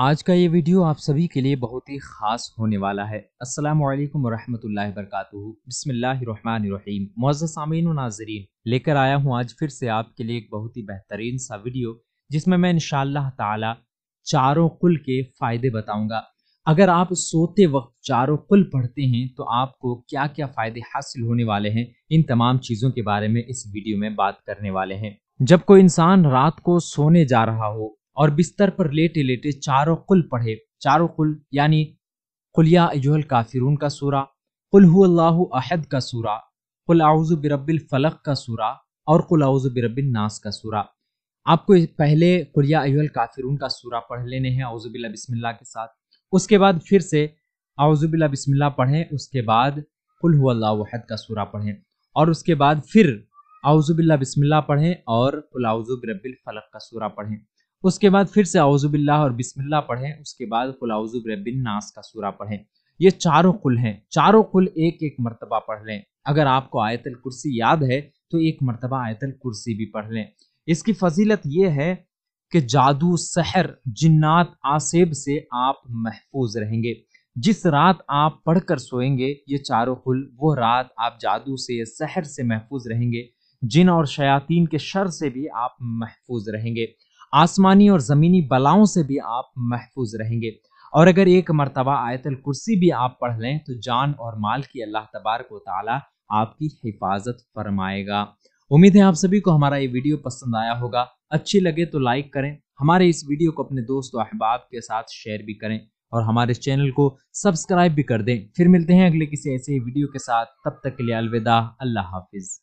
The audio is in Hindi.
आज का ये वीडियो आप सभी के लिए बहुत ही ख़ास होने वाला है अस्सलाम वालेकुम वरहमतुल्लाहि वबरकातुहू बिस्मिल्लाहिर्रहमानिर्रहीम मुआज़ सामीन व नाजरीन लेकर आया हूँ आज फिर से आपके लिए एक बहुत ही बेहतरीन सा वीडियो जिसमें मैं इन ताला चारों कुल के फ़ायदे बताऊंगा अगर आप सोते वक्त चारों कुल पढ़ते हैं तो आपको क्या क्या फ़ायदे हासिल होने वाले हैं इन तमाम चीज़ों के बारे में इस वीडियो में बात करने वाले हैं जब कोई इंसान रात को सोने जा रहा हो और बिस्तर पर लेटे लेटे चारों कुल पढ़े चारों कुल यानी कुलिया अजहल काफिरून का सूरा अल्लाह अहद का सूरा कुल आउज़ बिरबिल फ़लक का सूरा और कुल आउज़ बिरबिन नास का सूरा आपको पहले कुलिया अयुल काफिरून का सूरा पढ़ लेने हैं आउज़बिल्ला बिस्मिल्लाह के साथ उसके बाद फिर से आउजुबिल्ला बिस्मिल्लाह पढ़ें उसके बाद कुल्हुअल्लाहद का सूरा पढ़ें और उसके बाद फिर आउजुबिल्ला बिस्मिल्लाह पढ़ें और कुलाउजुब रबिल फलक का सूरा पढ़ें उसके बाद फिर से आउजुबिल्लाह और बिस्मिल्लाह पढ़ें उसके बाद कुलाउजुब रबिन नास का सूरा पढ़ें ये चारों कुल हैं चारों कुल एक एक मरतबा पढ़ लें अगर आपको आयतल कुर्सी याद है तो एक मरतबा आयतल कुर्सी भी पढ़ लें इसकी फजीलत यह है कि जादू सहर जिन्नात आसेब से आप महफूज रहेंगे जिस रात आप पढ़कर सोएंगे ये चारों हुल वो रात आप जादू से सहर से महफूज रहेंगे जिन और शयातीन के शर से भी आप महफूज रहेंगे आसमानी और ज़मीनी बलाओं से भी आप महफूज रहेंगे और अगर एक मरतबा आयतल कुर्सी भी आप पढ़ लें तो जान और माल की अल्लाह तबारक ताला आपकी हिफाजत फरमाएगा उम्मीद है आप सभी को हमारा ये वीडियो पसंद आया होगा अच्छी लगे तो लाइक करें हमारे इस वीडियो को अपने दोस्त और अहबाब के साथ शेयर भी करें और हमारे चैनल को सब्सक्राइब भी कर दें फिर मिलते हैं अगले किसी ऐसे वीडियो के साथ तब तक के लिए अलविदा अल्लाह हाफिज़